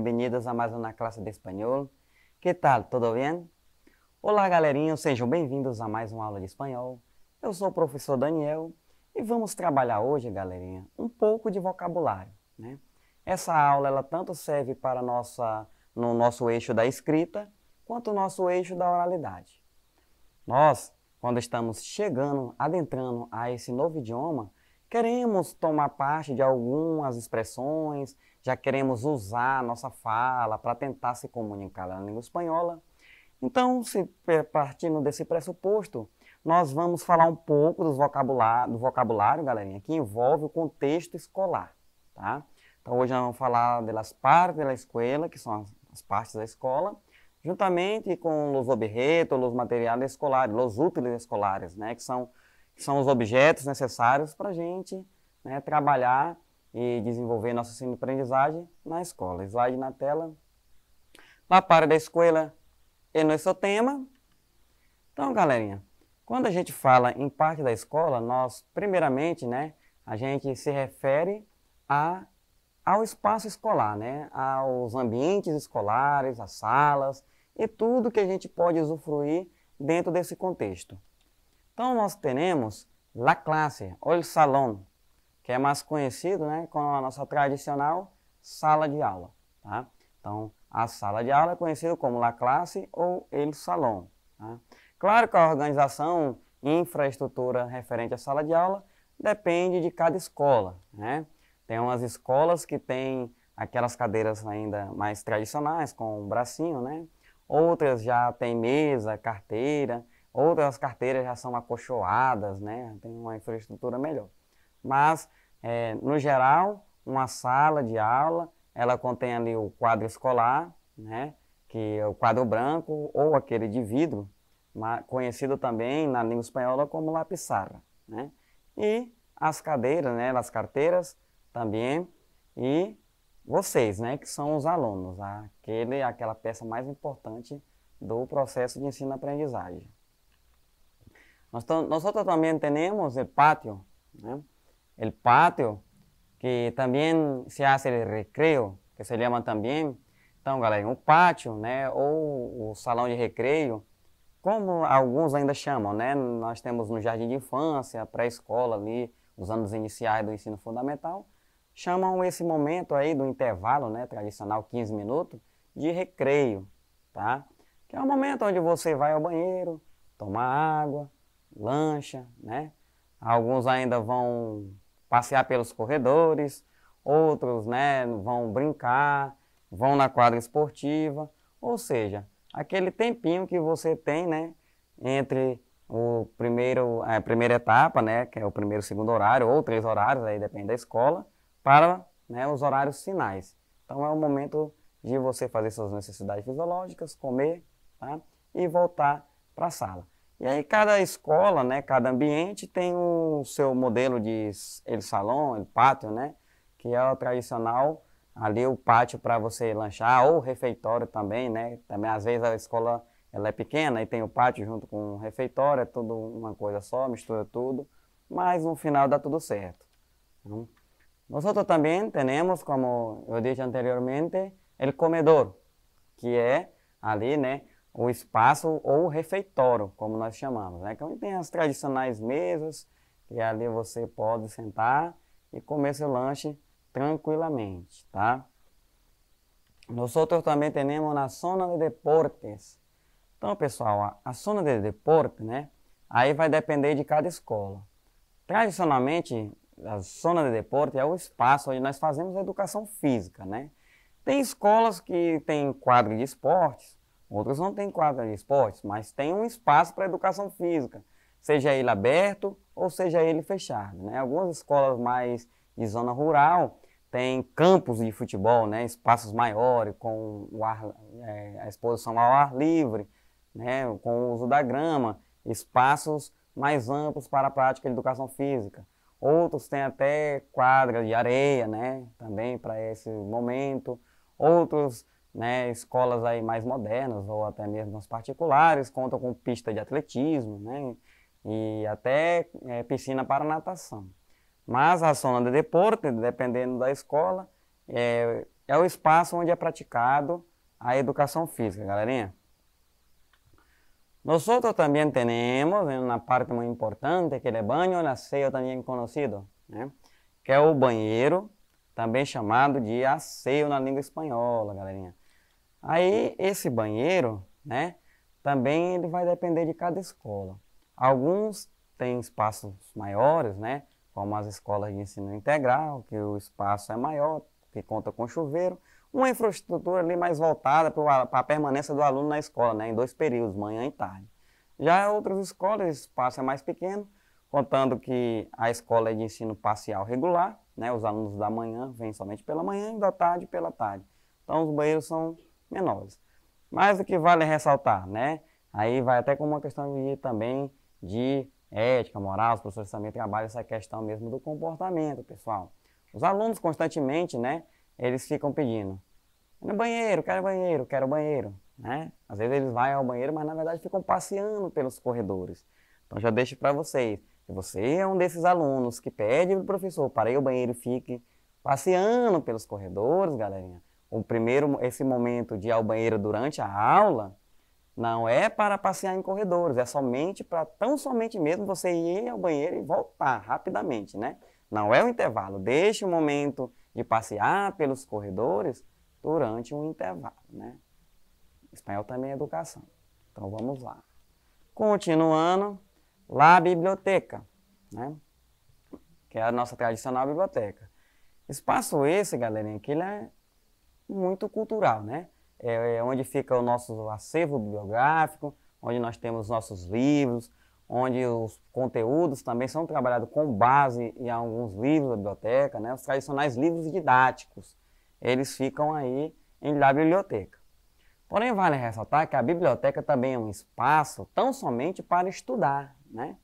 Bem-vindos a mais uma classe de espanhol. Que tal? Tudo bem? Olá, galerinha, sejam bem-vindos a mais uma aula de espanhol. Eu sou o professor Daniel e vamos trabalhar hoje, galerinha, um pouco de vocabulário, né? Essa aula ela tanto serve para nossa no nosso eixo da escrita quanto o nosso eixo da oralidade. Nós, quando estamos chegando, adentrando a esse novo idioma, queremos tomar parte de algumas expressões, já queremos usar a nossa fala para tentar se comunicar na língua espanhola. Então, se é, partindo desse pressuposto, nós vamos falar um pouco do vocabulário, do vocabulário, galerinha, que envolve o contexto escolar, tá? Então, hoje nós vamos falar das partes da escola, que são as, as partes da escola, juntamente com os objetos, os materiais escolares, os úteis escolares, né, que são, que são os objetos necessários para a gente né, trabalhar e desenvolver nossa aprendizagem na escola. Slide na tela. Lá para da escola e nosso tema. Então, galerinha, quando a gente fala em parte da escola, nós, primeiramente, né, a gente se refere a, ao espaço escolar, né, aos ambientes escolares, as salas e tudo que a gente pode usufruir dentro desse contexto. Então, nós teremos la classe, o salão, que é mais conhecido né, como a nossa tradicional sala de aula. Tá? Então, a sala de aula é conhecida como la classe ou el salão. Tá? Claro que a organização e infraestrutura referente à sala de aula depende de cada escola. Né? Tem umas escolas que têm aquelas cadeiras ainda mais tradicionais, com um bracinho, né? Outras já têm mesa, carteira, outras carteiras já são acolchoadas, né? Tem uma infraestrutura melhor. Mas é, no geral, uma sala de aula, ela contém ali o quadro escolar, né, que é o quadro branco ou aquele de vidro, conhecido também na língua espanhola como lapisarra, né, e as cadeiras, né, as carteiras também, e vocês, né, que são os alunos, aquele, aquela peça mais importante do processo de ensino-aprendizagem. Nós, nós também temos o é, pátio, né, el patio, que também se hace el recreio, que se llama também. Então, galera, o pátio, né, ou o salão de recreio, como alguns ainda chamam, né? Nós temos no jardim de infância, pré-escola ali, os anos iniciais do ensino fundamental, chamam esse momento aí do intervalo, né, tradicional 15 minutos, de recreio, tá? Que é o momento onde você vai ao banheiro, tomar água, lancha, né? Alguns ainda vão passear pelos corredores, outros né, vão brincar, vão na quadra esportiva, ou seja, aquele tempinho que você tem né, entre o primeiro, a é, primeira etapa, né, que é o primeiro, segundo horário, ou três horários, aí depende da escola, para né, os horários finais. Então é o momento de você fazer suas necessidades fisiológicas, comer tá? e voltar para a sala. E aí cada escola, né, cada ambiente tem o seu modelo de salão, ele pátio, né, que é o tradicional, ali o pátio para você lanchar ou refeitório também, né? Também às vezes a escola ela é pequena e tem o pátio junto com o refeitório, é tudo uma coisa só, mistura tudo, mas no final dá tudo certo. nós então. também temos, como eu disse anteriormente, o comedor, que é ali, né, o espaço ou refeitório, como nós chamamos, né? Que então, tem as tradicionais mesas, e ali você pode sentar e comer seu lanche tranquilamente, tá? Nós também temos na zona de deportes. Então, pessoal, a, a zona de deporte, né? Aí vai depender de cada escola. Tradicionalmente, a zona de deporte é o espaço onde nós fazemos educação física, né? Tem escolas que têm quadro de esportes, Outras não têm quadra de esportes, mas tem um espaço para educação física, seja ele aberto ou seja ele fechado. Né? Algumas escolas mais de zona rural têm campos de futebol, né? espaços maiores, com ar, é, a exposição ao ar livre, né? com o uso da grama, espaços mais amplos para a prática de educação física. Outros têm até quadra de areia né? também para esse momento. Outros né, escolas aí mais modernas ou até mesmo as particulares contam com pista de atletismo né, e até é, piscina para natação. Mas a zona de deporte, dependendo da escola, é, é o espaço onde é praticado a educação física, galerinha. Nós também temos uma parte muito importante que é banho nasceu também conhecido, né, que é o banheiro, também chamado de asseio na língua espanhola, galerinha. Aí esse banheiro, né, também ele vai depender de cada escola. Alguns têm espaços maiores, né, como as escolas de ensino integral, que o espaço é maior, que conta com chuveiro, uma infraestrutura ali mais voltada para a permanência do aluno na escola, né, em dois períodos, manhã e tarde. Já outras escolas, o espaço é mais pequeno, contando que a escola é de ensino parcial regular, né, os alunos da manhã vêm somente pela manhã e da tarde pela tarde. Então os banheiros são menores. Mas o que vale ressaltar, né? Aí vai até com uma questão de, também de ética, moral, os professores também trabalham essa questão mesmo do comportamento, pessoal. Os alunos constantemente, né, eles ficam pedindo, no banheiro, quero banheiro, quero banheiro, né? Às vezes eles vão ao banheiro, mas na verdade ficam passeando pelos corredores. Então já deixo para vocês, se você é um desses alunos que pede para o professor para ir ao banheiro e fique passeando pelos corredores, galerinha, o primeiro esse momento de ir ao banheiro durante a aula não é para passear em corredores, é somente para tão somente mesmo você ir ao banheiro e voltar rapidamente, né? Não é o intervalo, deixe o momento de passear pelos corredores durante um intervalo, né? Espanhol também é educação. Então vamos lá. Continuando, lá a biblioteca, né? Que é a nossa tradicional biblioteca. Espaço esse, galerinha, que ele é muito cultural, né? É, é onde fica o nosso acervo bibliográfico, onde nós temos nossos livros, onde os conteúdos também são trabalhados com base em alguns livros da biblioteca, né? os tradicionais livros didáticos. Eles ficam aí em da biblioteca. Porém, vale ressaltar que a biblioteca também é um espaço tão somente para estudar. Né?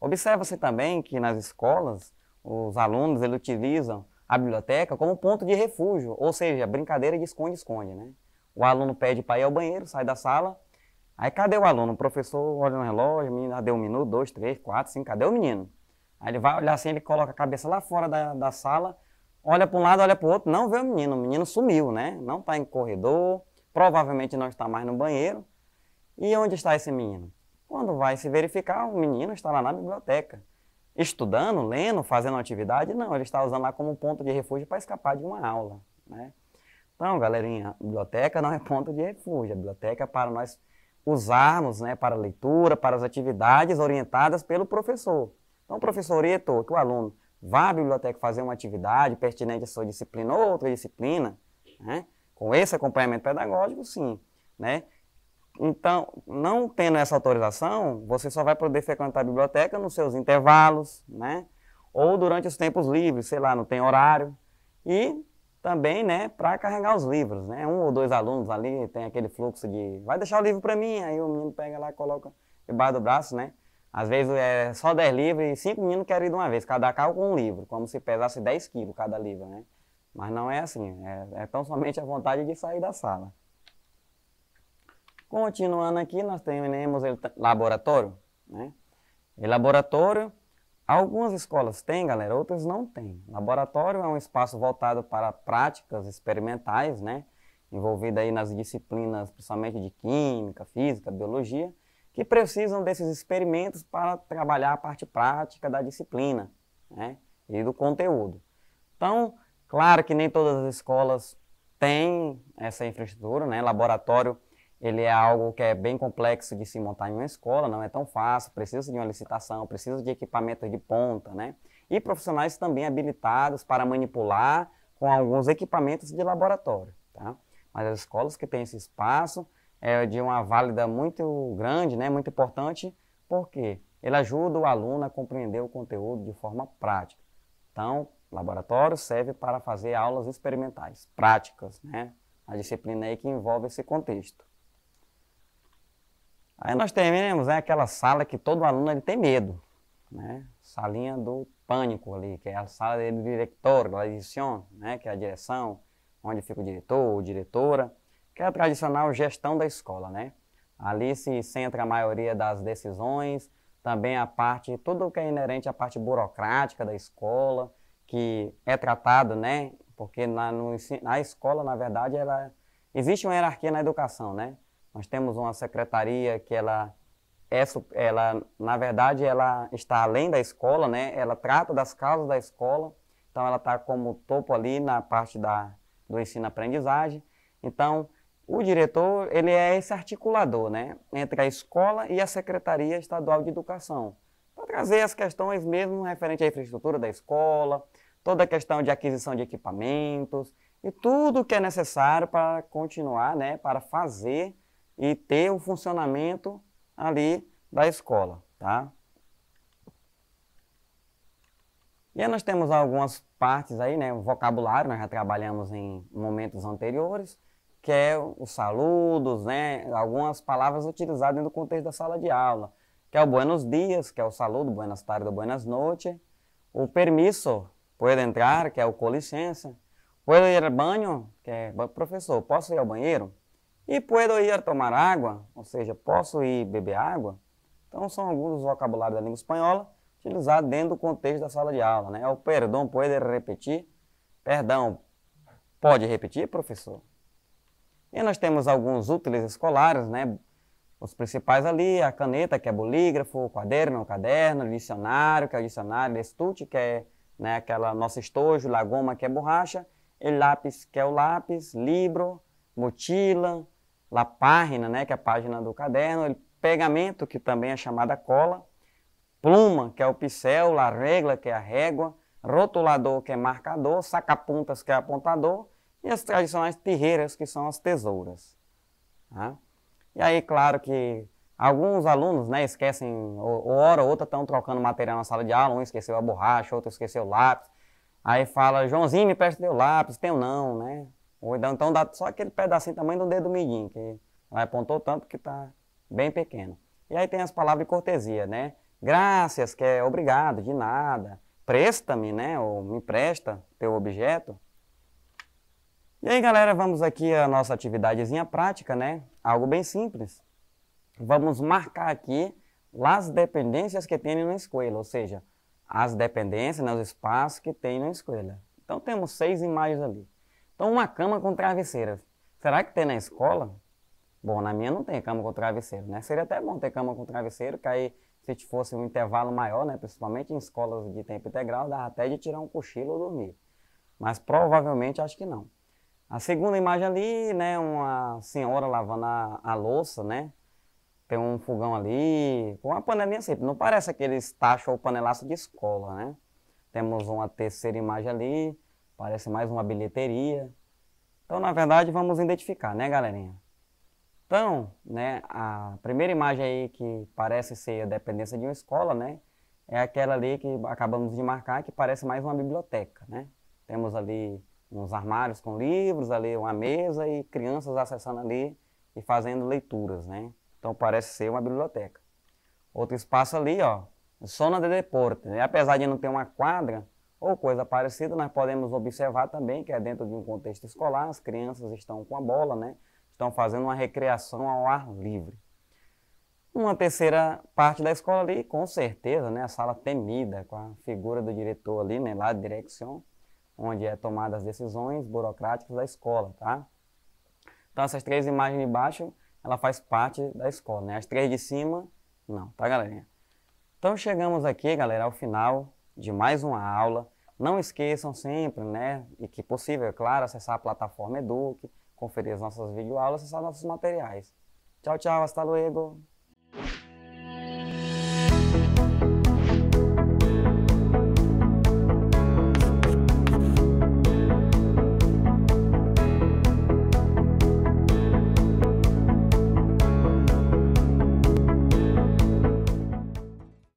Observa-se também que nas escolas, os alunos eles utilizam a biblioteca como ponto de refúgio, ou seja, brincadeira de esconde-esconde, né? O aluno pede para ir ao banheiro, sai da sala, aí cadê o aluno? O professor olha no relógio, o menino, deu um minuto, dois, três, quatro, cinco, cadê o menino? Aí ele vai olhar assim, ele coloca a cabeça lá fora da, da sala, olha para um lado, olha para o outro, não vê o menino, o menino sumiu, né? Não está em corredor, provavelmente não está mais no banheiro. E onde está esse menino? Quando vai se verificar, o menino está lá na biblioteca estudando, lendo, fazendo atividade, não, ele está usando lá como ponto de refúgio para escapar de uma aula. Né? Então, galerinha, biblioteca não é ponto de refúgio, a biblioteca é para nós usarmos né, para leitura, para as atividades orientadas pelo professor. Então, o professor orientou que o aluno vá à biblioteca fazer uma atividade pertinente à sua disciplina ou outra disciplina, né? com esse acompanhamento pedagógico, sim. Né? Então, não tendo essa autorização, você só vai poder frequentar a biblioteca nos seus intervalos, né? Ou durante os tempos livres, sei lá, não tem horário. E também, né, para carregar os livros, né? Um ou dois alunos ali tem aquele fluxo de vai deixar o livro para mim, aí o menino pega lá, coloca debaixo do braço, né? Às vezes é só 10 livros e cinco meninos querem ir de uma vez, cada carro com um livro, como se pesasse 10 quilos cada livro, né? Mas não é assim, é, é tão somente a vontade de sair da sala. Continuando aqui, nós terminamos o laboratório. Né? E laboratório, algumas escolas têm, galera, outras não têm. Laboratório é um espaço voltado para práticas experimentais, né? envolvida aí nas disciplinas, principalmente de química, física, biologia, que precisam desses experimentos para trabalhar a parte prática da disciplina né? e do conteúdo. Então, claro que nem todas as escolas têm essa infraestrutura, né? laboratório ele é algo que é bem complexo de se montar em uma escola, não é tão fácil, precisa de uma licitação, precisa de equipamento de ponta, né? E profissionais também habilitados para manipular com alguns equipamentos de laboratório, tá? Mas as escolas que têm esse espaço é de uma válida muito grande, né? Muito importante, porque ele ajuda o aluno a compreender o conteúdo de forma prática. Então, laboratório serve para fazer aulas experimentais, práticas, né? A disciplina aí que envolve esse contexto. Aí nós terminamos né, aquela sala que todo aluno ele tem medo, né? Salinha do pânico ali, que é a sala do diretor, da edição, né? Que é a direção, onde fica o diretor ou diretora, que é a tradicional gestão da escola, né? Ali se centra a maioria das decisões, também a parte, tudo o que é inerente à parte burocrática da escola, que é tratado, né? Porque na, no, na escola, na verdade, ela, existe uma hierarquia na educação, né? Nós temos uma secretaria que ela é, ela na verdade ela está além da escola, né? Ela trata das causas da escola. Então ela está como topo ali na parte da do ensino-aprendizagem. Então o diretor ele é esse articulador, né? Entre a escola e a secretaria estadual de educação para trazer as questões mesmo referente à infraestrutura da escola, toda a questão de aquisição de equipamentos e tudo que é necessário para continuar, né? Para fazer e ter o funcionamento ali da escola, tá? E aí nós temos algumas partes aí, né, o vocabulário, nós já trabalhamos em momentos anteriores, que é os saludos, né, algumas palavras utilizadas no contexto da sala de aula, que é o buenos dias, que é o saludo, buenas tardes, buenas noches, o permisso, pode entrar, que é o com licença, pode ir ao banho, que é professor, posso ir ao banheiro? E puedo ir tomar água, ou seja, posso ir beber água? Então são alguns dos vocabulários da língua espanhola utilizados dentro do contexto da sala de aula. Né? É o perdão pode repetir. Perdão, pode repetir, professor? E nós temos alguns úteis escolares, né? Os principais ali, a caneta, que é bolígrafo, o caderno, o caderno, o dicionário, que é o dicionário, estute, que é né, aquela nossa estojo, a goma, que é borracha, e lápis, que é o lápis, livro, mochila, La Página, né, que é a página do caderno, pegamento, que também é chamada cola, pluma, que é o pincel, la regla, que é a régua, rotulador, que é marcador, sacapuntas, que é apontador, e as tradicionais terreiras, que são as tesouras. Tá? E aí, claro que alguns alunos né, esquecem, ou hora ou outra estão trocando material na sala de aula, um esqueceu a borracha, outro esqueceu o lápis, aí fala, Joãozinho, me presta teu lápis, tenho não, né? Ou então, então dá só aquele pedacinho tamanho do dedo midinho, que apontou tanto que está bem pequeno. E aí tem as palavras de cortesia, né? Graças, que é obrigado, de nada. Presta-me, né? Ou me presta teu objeto. E aí, galera, vamos aqui a nossa atividadezinha prática, né? Algo bem simples. Vamos marcar aqui as dependências que tem na escola, ou seja, as dependências, né, os espaços que tem na escola. Então temos seis imagens ali. Então, uma cama com travesseiras. Será que tem na escola? Bom, na minha não tem cama com travesseiro, né? Seria até bom ter cama com travesseiro, que aí se fosse um intervalo maior, né? Principalmente em escolas de tempo integral, dava até de tirar um cochilo ou dormir. Mas provavelmente acho que não. A segunda imagem ali, né? Uma senhora lavando a, a louça, né? Tem um fogão ali, com uma panelinha sempre. Não parece aqueles tachos ou panelaço de escola, né? Temos uma terceira imagem ali, Parece mais uma bilheteria. Então, na verdade, vamos identificar, né, galerinha? Então, né, a primeira imagem aí que parece ser a dependência de uma escola, né, é aquela ali que acabamos de marcar, que parece mais uma biblioteca, né? Temos ali uns armários com livros, ali uma mesa e crianças acessando ali e fazendo leituras, né? Então parece ser uma biblioteca. Outro espaço ali, ó, zona de deporte. Né? Apesar de não ter uma quadra, ou coisa parecida, nós podemos observar também que é dentro de um contexto escolar, as crianças estão com a bola, né? estão fazendo uma recreação ao ar livre. Uma terceira parte da escola ali, com certeza, né? a sala temida, com a figura do diretor ali, né? lá de direção, onde é tomada as decisões burocráticas da escola. Tá? Então essas três imagens de baixo, ela faz parte da escola. Né? As três de cima, não, tá galerinha? Então chegamos aqui, galera, ao final de mais uma aula. Não esqueçam sempre, né, e que possível, é claro, acessar a plataforma Eduque, conferir as nossas videoaulas, acessar nossos materiais. Tchau, tchau, hasta luego!